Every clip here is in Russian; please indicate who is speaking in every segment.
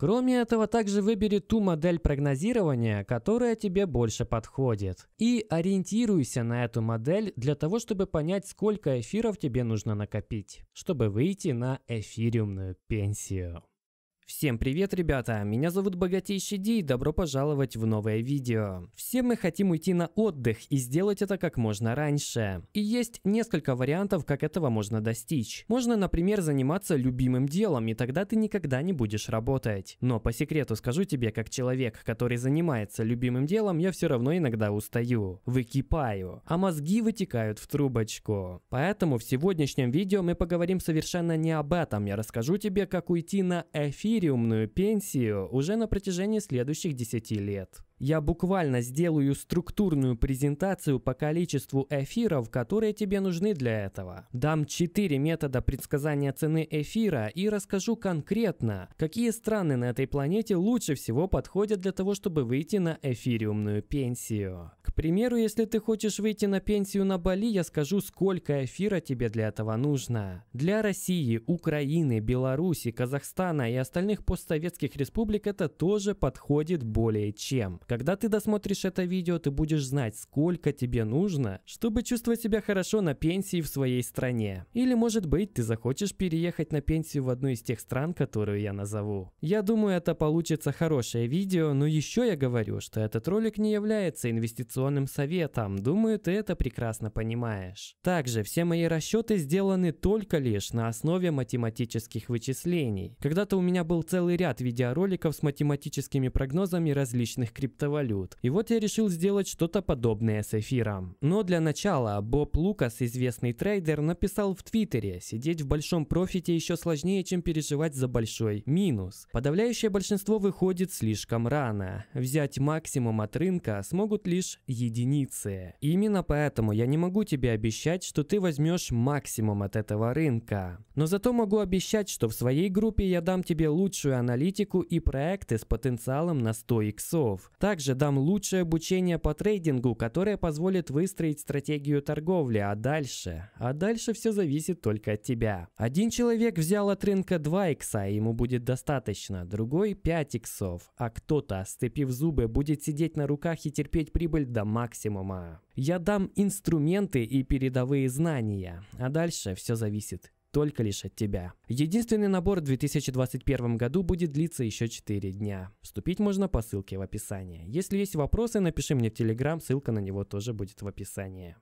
Speaker 1: Кроме этого, также выбери ту модель прогнозирования, которая тебе больше подходит. И ориентируйся на эту модель для того, чтобы понять, сколько эфиров тебе нужно накопить, чтобы выйти на эфириумную пенсию. Всем привет, ребята! Меня зовут Богатейший Ди и добро пожаловать в новое видео. Все мы хотим уйти на отдых и сделать это как можно раньше. И есть несколько вариантов, как этого можно достичь. Можно, например, заниматься любимым делом, и тогда ты никогда не будешь работать. Но по секрету скажу тебе, как человек, который занимается любимым делом, я все равно иногда устаю, выкипаю, а мозги вытекают в трубочку. Поэтому в сегодняшнем видео мы поговорим совершенно не об этом. Я расскажу тебе, как уйти на эфир пирумную пенсию уже на протяжении следующих 10 лет. Я буквально сделаю структурную презентацию по количеству эфиров, которые тебе нужны для этого. Дам 4 метода предсказания цены эфира и расскажу конкретно, какие страны на этой планете лучше всего подходят для того, чтобы выйти на эфириумную пенсию. К примеру, если ты хочешь выйти на пенсию на Бали, я скажу, сколько эфира тебе для этого нужно. Для России, Украины, Беларуси, Казахстана и остальных постсоветских республик это тоже подходит более чем. Когда ты досмотришь это видео, ты будешь знать, сколько тебе нужно, чтобы чувствовать себя хорошо на пенсии в своей стране. Или, может быть, ты захочешь переехать на пенсию в одну из тех стран, которую я назову. Я думаю, это получится хорошее видео, но еще я говорю, что этот ролик не является инвестиционным советом. Думаю, ты это прекрасно понимаешь. Также все мои расчеты сделаны только лишь на основе математических вычислений. Когда-то у меня был целый ряд видеороликов с математическими прогнозами различных криптовалют криптовалют. И вот я решил сделать что-то подобное с эфиром. Но для начала Боб Лукас, известный трейдер, написал в Твиттере, сидеть в большом профите еще сложнее, чем переживать за большой минус. Подавляющее большинство выходит слишком рано. Взять максимум от рынка смогут лишь единицы. Именно поэтому я не могу тебе обещать, что ты возьмешь максимум от этого рынка. Но зато могу обещать, что в своей группе я дам тебе лучшую аналитику и проекты с потенциалом на 100 иксов. Также дам лучшее обучение по трейдингу, которое позволит выстроить стратегию торговли, а дальше? А дальше все зависит только от тебя. Один человек взял от рынка 2 икса, и ему будет достаточно, другой 5 иксов, а кто-то, сцепив зубы, будет сидеть на руках и терпеть прибыль до максимума. Я дам инструменты и передовые знания, а дальше все зависит только лишь от тебя. Единственный набор в 2021 году будет длиться еще 4 дня. Вступить можно по ссылке в описании. Если есть вопросы, напиши мне в Телеграм, ссылка на него тоже будет в описании.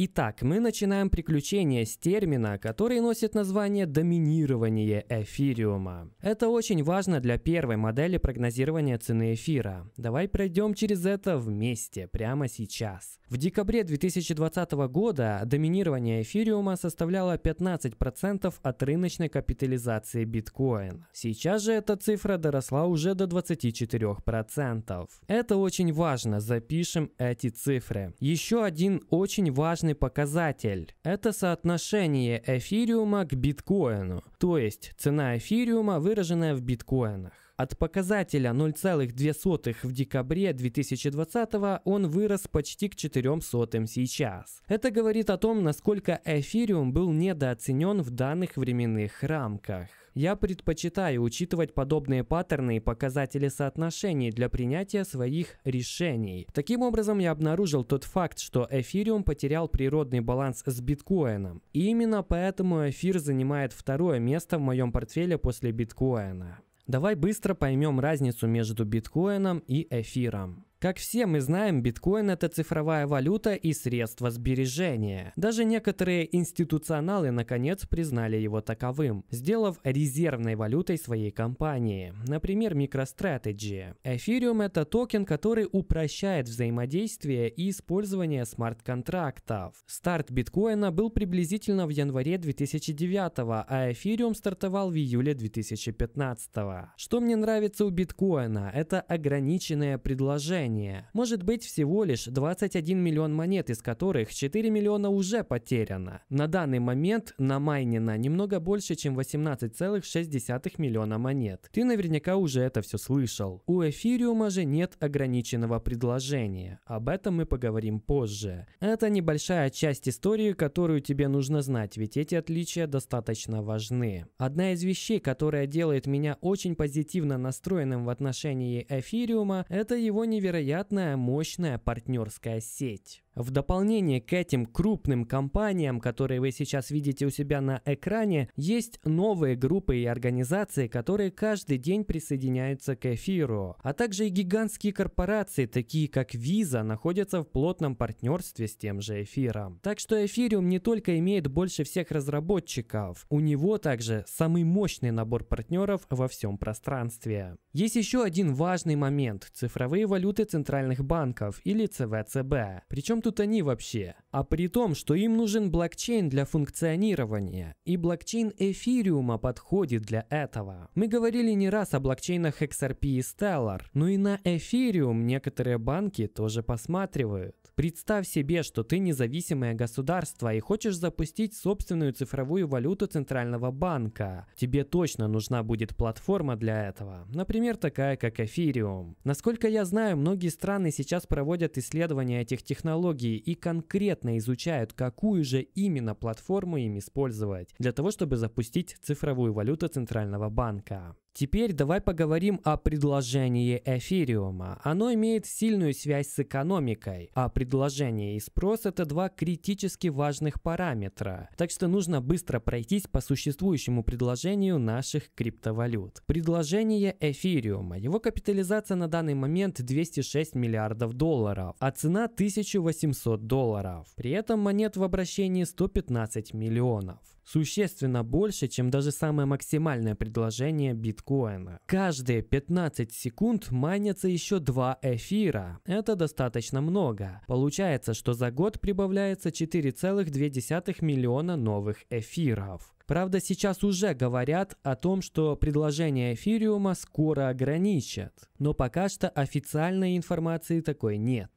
Speaker 1: Итак, мы начинаем приключение с термина, который носит название «доминирование эфириума». Это очень важно для первой модели прогнозирования цены эфира. Давай пройдем через это вместе, прямо сейчас. В декабре 2020 года доминирование эфириума составляло 15% от рыночной капитализации биткоин. Сейчас же эта цифра доросла уже до 24%. Это очень важно, запишем эти цифры. Еще один очень важный важный показатель. Это соотношение эфириума к биткоину, то есть цена эфириума, выраженная в биткоинах. От показателя 0,2 в декабре 2020 он вырос почти к 4 сотым сейчас. Это говорит о том, насколько эфириум был недооценен в данных временных рамках. Я предпочитаю учитывать подобные паттерны и показатели соотношений для принятия своих решений. Таким образом, я обнаружил тот факт, что эфириум потерял природный баланс с биткоином. И именно поэтому эфир занимает второе место в моем портфеле после биткоина. Давай быстро поймем разницу между биткоином и эфиром. Как все мы знаем, биткоин – это цифровая валюта и средство сбережения. Даже некоторые институционалы наконец признали его таковым, сделав резервной валютой своей компании. Например, MicroStrategy. Эфириум – это токен, который упрощает взаимодействие и использование смарт-контрактов. Старт биткоина был приблизительно в январе 2009, а эфириум стартовал в июле 2015. Что мне нравится у биткоина – это ограниченное предложение состояние. Может быть всего лишь 21 миллион монет, из которых 4 миллиона уже потеряно. На данный момент на намайнено немного больше, чем 18,6 миллиона монет. Ты наверняка уже это все слышал. У эфириума же нет ограниченного предложения. Об этом мы поговорим позже. Это небольшая часть истории, которую тебе нужно знать, ведь эти отличия достаточно важны. Одна из вещей, которая делает меня очень позитивно настроенным в отношении эфириума, это его невероятно невероятная мощная партнерская сеть. В дополнение к этим крупным компаниям, которые вы сейчас видите у себя на экране, есть новые группы и организации, которые каждый день присоединяются к эфиру. А также и гигантские корпорации, такие как Visa, находятся в плотном партнерстве с тем же эфиром. Так что эфириум не только имеет больше всех разработчиков, у него также самый мощный набор партнеров во всем пространстве. Есть еще один важный момент – цифровые валюты центральных банков или ЦВЦБ. Причем тут тут они вообще? А при том, что им нужен блокчейн для функционирования, и блокчейн эфириума подходит для этого. Мы говорили не раз о блокчейнах XRP и Stellar, но и на эфириум некоторые банки тоже посматривают. Представь себе, что ты независимое государство и хочешь запустить собственную цифровую валюту Центрального банка. Тебе точно нужна будет платформа для этого, например, такая как Эфириум. Насколько я знаю, многие страны сейчас проводят исследования этих технологий и конкретно изучают, какую же именно платформу им использовать, для того, чтобы запустить цифровую валюту Центрального банка. Теперь давай поговорим о предложении эфириума. Оно имеет сильную связь с экономикой, а предложение и спрос – это два критически важных параметра. Так что нужно быстро пройтись по существующему предложению наших криптовалют. Предложение эфириума. Его капитализация на данный момент 206 миллиардов долларов, а цена 1800 долларов. При этом монет в обращении 115 миллионов существенно больше, чем даже самое максимальное предложение биткоина. Каждые 15 секунд майнится еще 2 эфира. Это достаточно много. Получается, что за год прибавляется 4,2 миллиона новых эфиров. Правда, сейчас уже говорят о том, что предложение эфириума скоро ограничат. Но пока что официальной информации такой нет.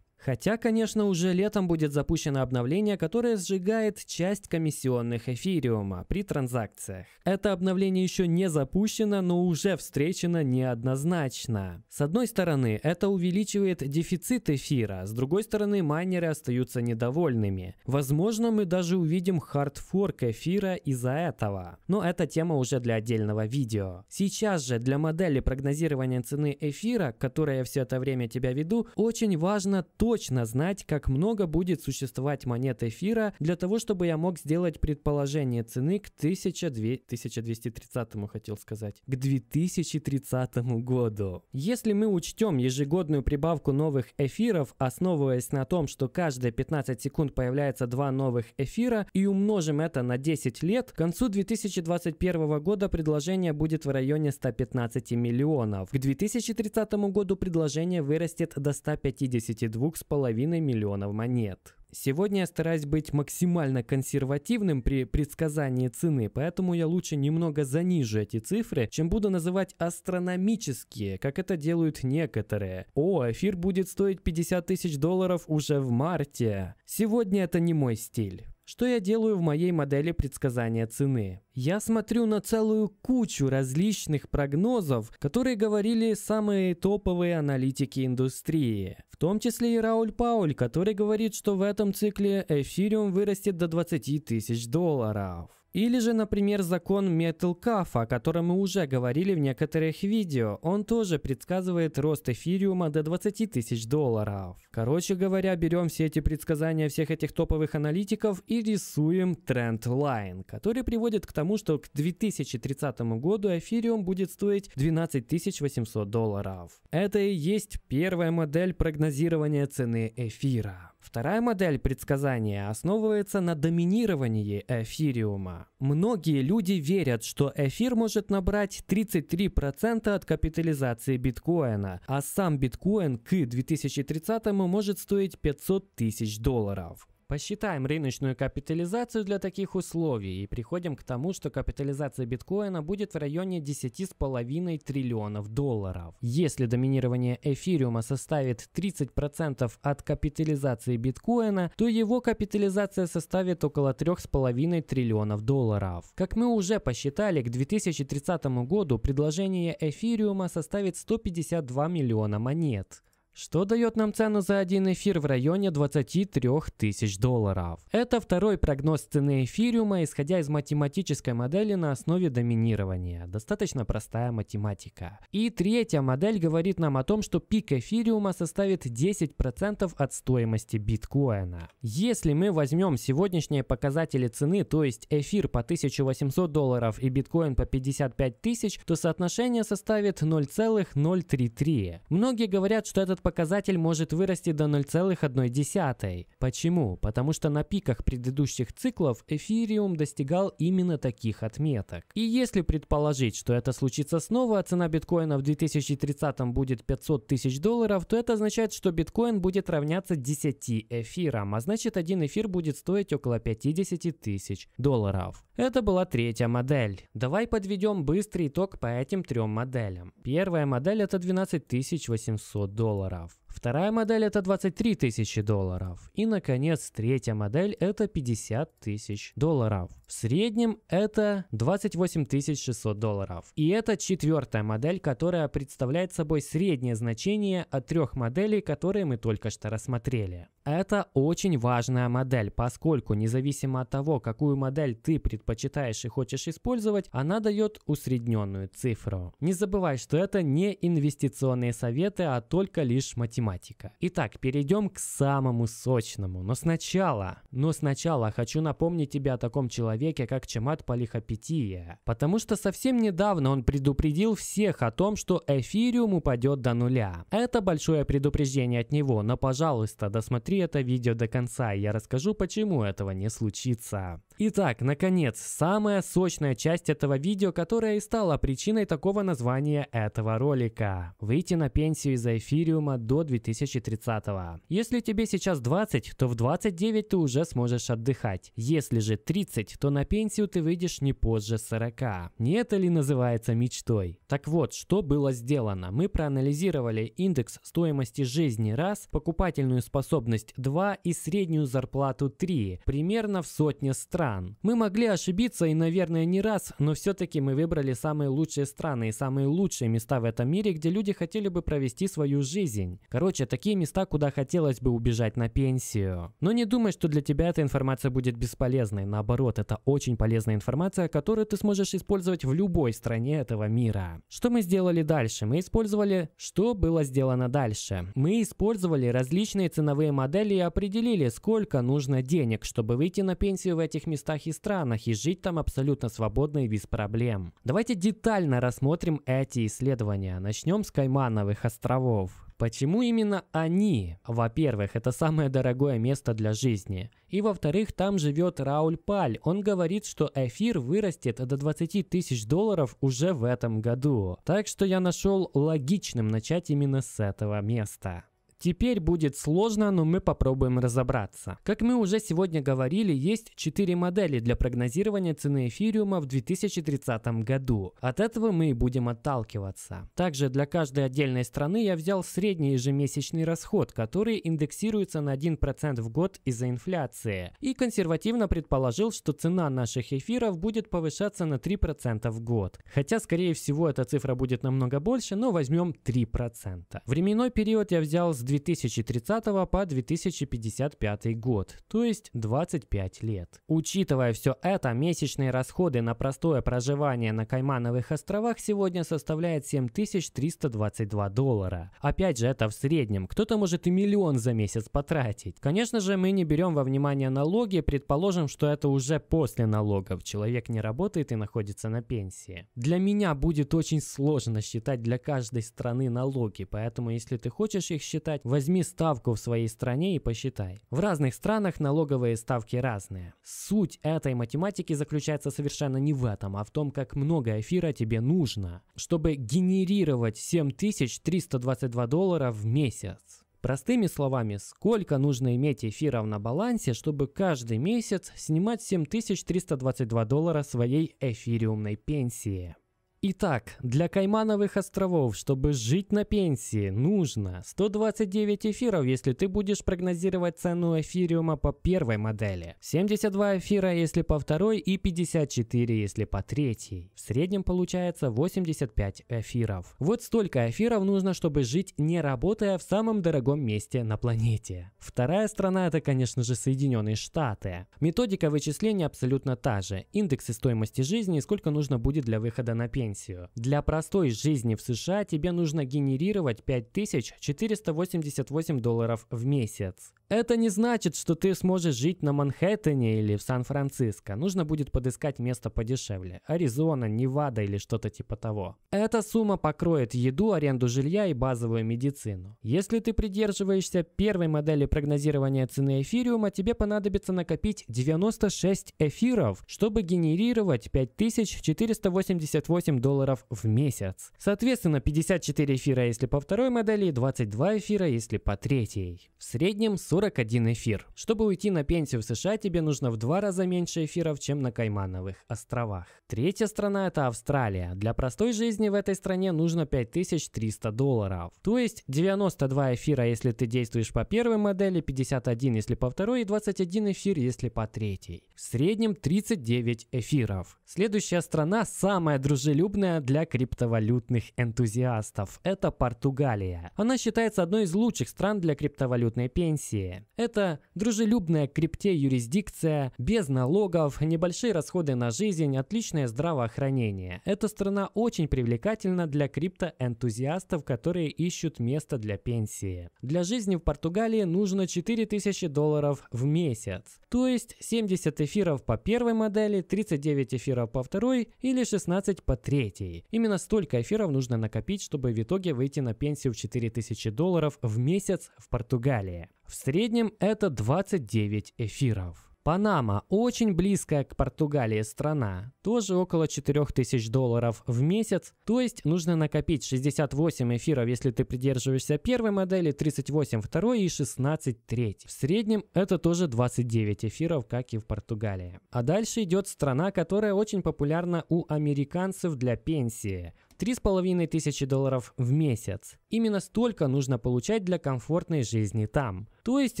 Speaker 1: Хотя, конечно, уже летом будет запущено обновление, которое сжигает часть комиссионных эфириума при транзакциях. Это обновление еще не запущено, но уже встречено неоднозначно. С одной стороны, это увеличивает дефицит эфира, с другой стороны, майнеры остаются недовольными. Возможно, мы даже увидим хардфорк эфира из-за этого. Но эта тема уже для отдельного видео. Сейчас же для модели прогнозирования цены эфира, которая все это время тебя веду, очень важно то, точно знать, как много будет существовать монет эфира для того, чтобы я мог сделать предположение цены к 1200, 1230, хотел сказать, к 2030 году. Если мы учтем ежегодную прибавку новых эфиров, основываясь на том, что каждые 15 секунд появляется два новых эфира, и умножим это на 10 лет, к концу 2021 года предложение будет в районе 115 миллионов. К 2030 году предложение вырастет до 152 3,5 миллионов монет. Сегодня я стараюсь быть максимально консервативным при предсказании цены, поэтому я лучше немного занижу эти цифры, чем буду называть астрономические, как это делают некоторые. О, эфир будет стоить 50 тысяч долларов уже в марте. Сегодня это не мой стиль. Что я делаю в моей модели предсказания цены? Я смотрю на целую кучу различных прогнозов, которые говорили самые топовые аналитики индустрии. В том числе и Рауль Пауль, который говорит, что в этом цикле эфириум вырастет до 20 тысяч долларов. Или же, например, закон Метлкафа, о котором мы уже говорили в некоторых видео. Он тоже предсказывает рост эфириума до 20 тысяч долларов. Короче говоря, берем все эти предсказания всех этих топовых аналитиков и рисуем тренд-лайн, который приводит к тому, что к 2030 году эфириум будет стоить 12 800 долларов. Это и есть первая модель прогнозирования цены эфира. Вторая модель предсказания основывается на доминировании эфириума. Многие люди верят, что эфир может набрать 33% от капитализации биткоина, а сам биткоин к 2030 может стоить 500 тысяч долларов. Посчитаем рыночную капитализацию для таких условий и приходим к тому, что капитализация биткоина будет в районе 10,5 триллионов долларов. Если доминирование эфириума составит 30% от капитализации биткоина, то его капитализация составит около 3,5 триллионов долларов. Как мы уже посчитали, к 2030 году предложение эфириума составит 152 миллиона монет что дает нам цену за один эфир в районе 23 тысяч долларов. Это второй прогноз цены эфириума, исходя из математической модели на основе доминирования. Достаточно простая математика. И третья модель говорит нам о том, что пик эфириума составит 10% от стоимости биткоина. Если мы возьмем сегодняшние показатели цены, то есть эфир по 1800 долларов и биткоин по 55 тысяч, то соотношение составит 0,033. Многие говорят, что этот этот показатель может вырасти до 0,1. Почему? Потому что на пиках предыдущих циклов эфириум достигал именно таких отметок. И если предположить, что это случится снова, а цена биткоина в 2030 будет 500 тысяч долларов, то это означает, что биткоин будет равняться 10 эфирам, а значит один эфир будет стоить около 50 тысяч долларов. Это была третья модель. Давай подведем быстрый итог по этим трем моделям. Первая модель это 12 800 долларов. Вторая модель это 23 тысячи долларов. И, наконец, третья модель это 50 тысяч долларов. В среднем это 28 600 долларов. И это четвертая модель, которая представляет собой среднее значение от трех моделей, которые мы только что рассмотрели. Это очень важная модель, поскольку независимо от того, какую модель ты предпочитаешь и хочешь использовать, она дает усредненную цифру. Не забывай, что это не инвестиционные советы, а только лишь математика математика. Итак, перейдем к самому сочному. Но сначала, но сначала хочу напомнить тебе о таком человеке, как Чамат Полихопития. Потому что совсем недавно он предупредил всех о том, что эфириум упадет до нуля. Это большое предупреждение от него, но, пожалуйста, досмотри это видео до конца, и я расскажу, почему этого не случится. Итак, наконец, самая сочная часть этого видео, которая и стала причиной такого названия этого ролика. Выйти на пенсию из эфириума до 2030 -го. Если тебе сейчас 20, то в 29 ты уже сможешь отдыхать. Если же 30, то на пенсию ты выйдешь не позже 40. Не это ли называется мечтой? Так вот, что было сделано? Мы проанализировали индекс стоимости жизни раз, покупательную способность 2 и среднюю зарплату 3, примерно в сотне стран стран. Мы могли ошибиться и, наверное, не раз, но все-таки мы выбрали самые лучшие страны и самые лучшие места в этом мире, где люди хотели бы провести свою жизнь. Короче, такие места, куда хотелось бы убежать на пенсию. Но не думай, что для тебя эта информация будет бесполезной. Наоборот, это очень полезная информация, которую ты сможешь использовать в любой стране этого мира. Что мы сделали дальше? Мы использовали, что было сделано дальше. Мы использовали различные ценовые модели и определили, сколько нужно денег, чтобы выйти на пенсию в этих местах местах и странах и жить там абсолютно свободно и без проблем. Давайте детально рассмотрим эти исследования. Начнем с Каймановых островов. Почему именно они? Во-первых, это самое дорогое место для жизни. И во-вторых, там живет Рауль Паль. Он говорит, что эфир вырастет до 20 тысяч долларов уже в этом году. Так что я нашел логичным начать именно с этого места. Теперь будет сложно, но мы попробуем разобраться. Как мы уже сегодня говорили, есть 4 модели для прогнозирования цены эфириума в 2030 году. От этого мы и будем отталкиваться. Также для каждой отдельной страны я взял средний ежемесячный расход, который индексируется на 1% в год из-за инфляции, и консервативно предположил, что цена наших эфиров будет повышаться на 3% в год. Хотя, скорее всего, эта цифра будет намного больше, но возьмем 3%. Временной период я взял с 2030 по 2055 год, то есть 25 лет. Учитывая все это, месячные расходы на простое проживание на Каймановых островах сегодня составляет 7322 доллара. Опять же, это в среднем. Кто-то может и миллион за месяц потратить. Конечно же, мы не берем во внимание налоги, предположим, что это уже после налогов. Человек не работает и находится на пенсии. Для меня будет очень сложно считать для каждой страны налоги, поэтому если ты хочешь их считать, считать, возьми ставку в своей стране и посчитай. В разных странах налоговые ставки разные. Суть этой математики заключается совершенно не в этом, а в том, как много эфира тебе нужно, чтобы генерировать 7322 доллара в месяц. Простыми словами, сколько нужно иметь эфиров на балансе, чтобы каждый месяц снимать 7322 доллара своей эфириумной пенсии. Итак, для Каймановых островов, чтобы жить на пенсии, нужно 129 эфиров, если ты будешь прогнозировать цену эфириума по первой модели, 72 эфира, если по второй и 54, если по третьей. В среднем получается 85 эфиров. Вот столько эфиров нужно, чтобы жить не работая в самом дорогом месте на планете. Вторая страна это, конечно же, Соединенные Штаты. Методика вычисления абсолютно та же. Индексы стоимости жизни и сколько нужно будет для выхода на пенсию пенсию. Для простой жизни в США тебе нужно генерировать 5488 долларов в месяц. Это не значит, что ты сможешь жить на Манхэттене или в Сан-Франциско. Нужно будет подыскать место подешевле. Аризона, Невада или что-то типа того. Эта сумма покроет еду, аренду жилья и базовую медицину. Если ты придерживаешься первой модели прогнозирования цены эфириума, тебе понадобится накопить 96 эфиров, чтобы генерировать 5488 долларов в месяц. Соответственно, 54 эфира, если по второй модели, и 22 эфира, если по третьей. В среднем 40 41 эфир. Чтобы уйти на пенсию в США, тебе нужно в два раза меньше эфиров, чем на Каймановых островах. Третья страна – это Австралия. Для простой жизни в этой стране нужно 5300 долларов. То есть 92 эфира, если ты действуешь по первой модели, 51, если по второй, и 21 эфир, если по третьей. В среднем 39 эфиров. Следующая страна самая дружелюбная для криптовалютных энтузиастов – это Португалия. Она считается одной из лучших стран для криптовалютной пенсии. Швейцарии. Это дружелюбная к крипте юрисдикция, без налогов, небольшие расходы на жизнь, отличное здравоохранение. Эта страна очень привлекательна для криптоэнтузиастов, которые ищут место для пенсии. Для жизни в Португалии нужно 4000 долларов в месяц, то есть 70 эфиров по первой модели, 39 эфиров по второй или 16 по третьей. Именно столько эфиров нужно накопить, чтобы в итоге выйти на пенсию в 4000 долларов в месяц в Португалии. В среднем это 29 эфиров. Панама – очень близкая к Португалии страна, тоже около 4000 долларов в месяц, то есть нужно накопить 68 эфиров, если ты придерживаешься первой модели, 38 второй и 16 треть. В среднем это тоже 29 эфиров, как и в Португалии. А дальше идет страна, которая очень популярна у американцев для пенсии – 3,5 тысячи долларов в месяц. Именно столько нужно получать для комфортной жизни там. То есть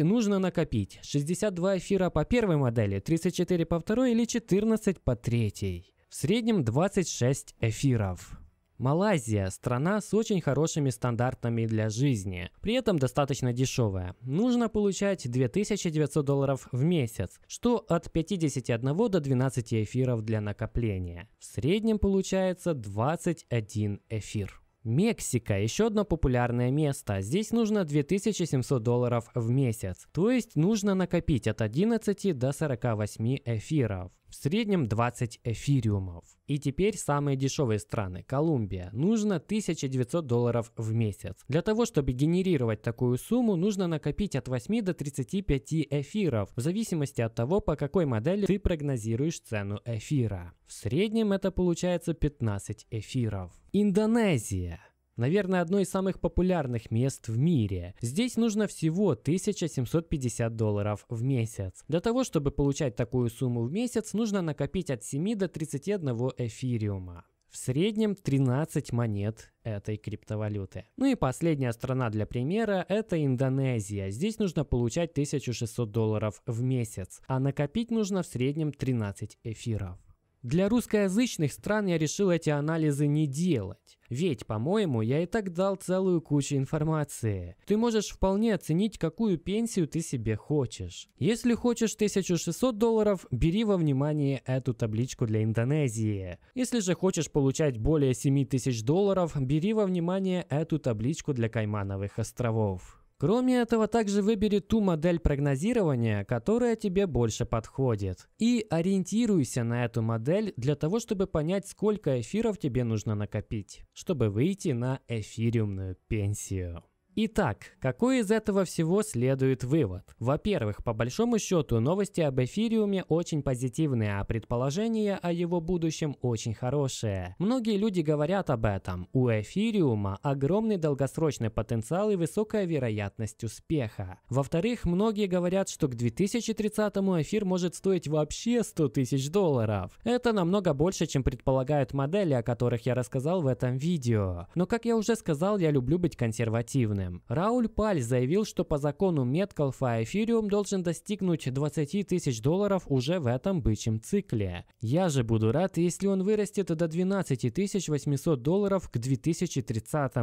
Speaker 1: нужно накопить 62 эфира по первой модели, 34 по второй или 14 по третьей. В среднем 26 эфиров. Малайзия – страна с очень хорошими стандартами для жизни, при этом достаточно дешевая. Нужно получать 2900 долларов в месяц, что от 51 до 12 эфиров для накопления. В среднем получается 21 эфир. Мексика – еще одно популярное место. Здесь нужно 2700 долларов в месяц, то есть нужно накопить от 11 до 48 эфиров в среднем 20 эфириумов. И теперь самые дешевые страны. Колумбия. Нужно 1900 долларов в месяц. Для того, чтобы генерировать такую сумму, нужно накопить от 8 до 35 эфиров, в зависимости от того, по какой модели ты прогнозируешь цену эфира. В среднем это получается 15 эфиров. Индонезия. Наверное, одно из самых популярных мест в мире. Здесь нужно всего 1750 долларов в месяц. Для того, чтобы получать такую сумму в месяц, нужно накопить от 7 до 31 эфириума. В среднем 13 монет этой криптовалюты. Ну и последняя страна для примера – это Индонезия. Здесь нужно получать 1600 долларов в месяц, а накопить нужно в среднем 13 эфиров. Для русскоязычных стран я решил эти анализы не делать. Ведь, по-моему, я и так дал целую кучу информации. Ты можешь вполне оценить, какую пенсию ты себе хочешь. Если хочешь 1600 долларов, бери во внимание эту табличку для Индонезии. Если же хочешь получать более 7000 долларов, бери во внимание эту табличку для Каймановых островов. Кроме этого, также выбери ту модель прогнозирования, которая тебе больше подходит. И ориентируйся на эту модель для того, чтобы понять, сколько эфиров тебе нужно накопить, чтобы выйти на эфириумную пенсию. Итак, какой из этого всего следует вывод? Во-первых, по большому счету, новости об эфириуме очень позитивные, а предположения о его будущем очень хорошие. Многие люди говорят об этом. У эфириума огромный долгосрочный потенциал и высокая вероятность успеха. Во-вторых, многие говорят, что к 2030-му эфир может стоить вообще 100 тысяч долларов. Это намного больше, чем предполагают модели, о которых я рассказал в этом видео. Но, как я уже сказал, я люблю быть консервативным компаниям. Рауль Паль заявил, что по закону Меткалфа эфириум должен достигнуть 20 тысяч долларов уже в этом бычьем цикле. Я же буду рад, если он вырастет до 12 800 долларов к 2030.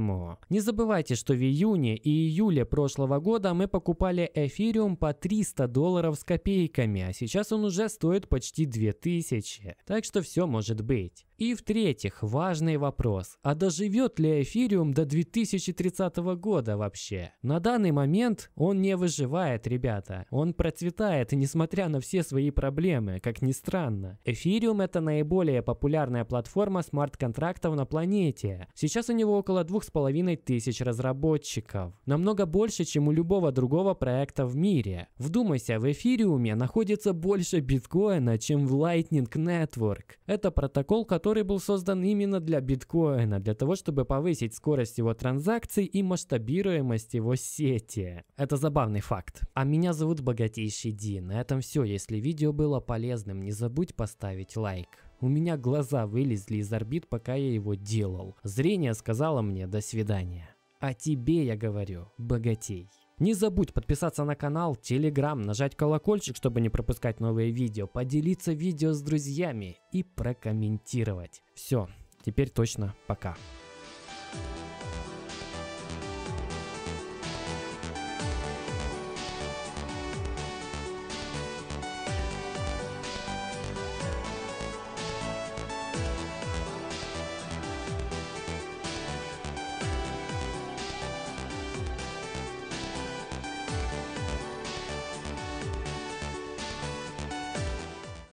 Speaker 1: Не забывайте, что в июне и июле прошлого года мы покупали эфириум по 300 долларов с копейками, а сейчас он уже стоит почти 2000. Так что все может быть. И в-третьих, важный вопрос, а доживет ли эфириум до 2030 года вообще? На данный момент он не выживает, ребята. Он процветает, несмотря на все свои проблемы, как ни странно. Эфириум это наиболее популярная платформа смарт-контрактов на планете. Сейчас у него около двух с половиной тысяч разработчиков. Намного больше, чем у любого другого проекта в мире. Вдумайся, в эфириуме находится больше биткоина, чем в Lightning Network. Это протокол, который который был создан именно для биткоина, для того, чтобы повысить скорость его транзакций и масштабируемость его сети. Это забавный факт. А меня зовут Богатейший Ди. На этом все. Если видео было полезным, не забудь поставить лайк. У меня глаза вылезли из орбит, пока я его делал. Зрение сказало мне «до свидания». А тебе я говорю «богатей». Не забудь подписаться на канал, телеграм, нажать колокольчик, чтобы не пропускать новые видео, поделиться видео с друзьями и прокомментировать. Все, теперь точно пока.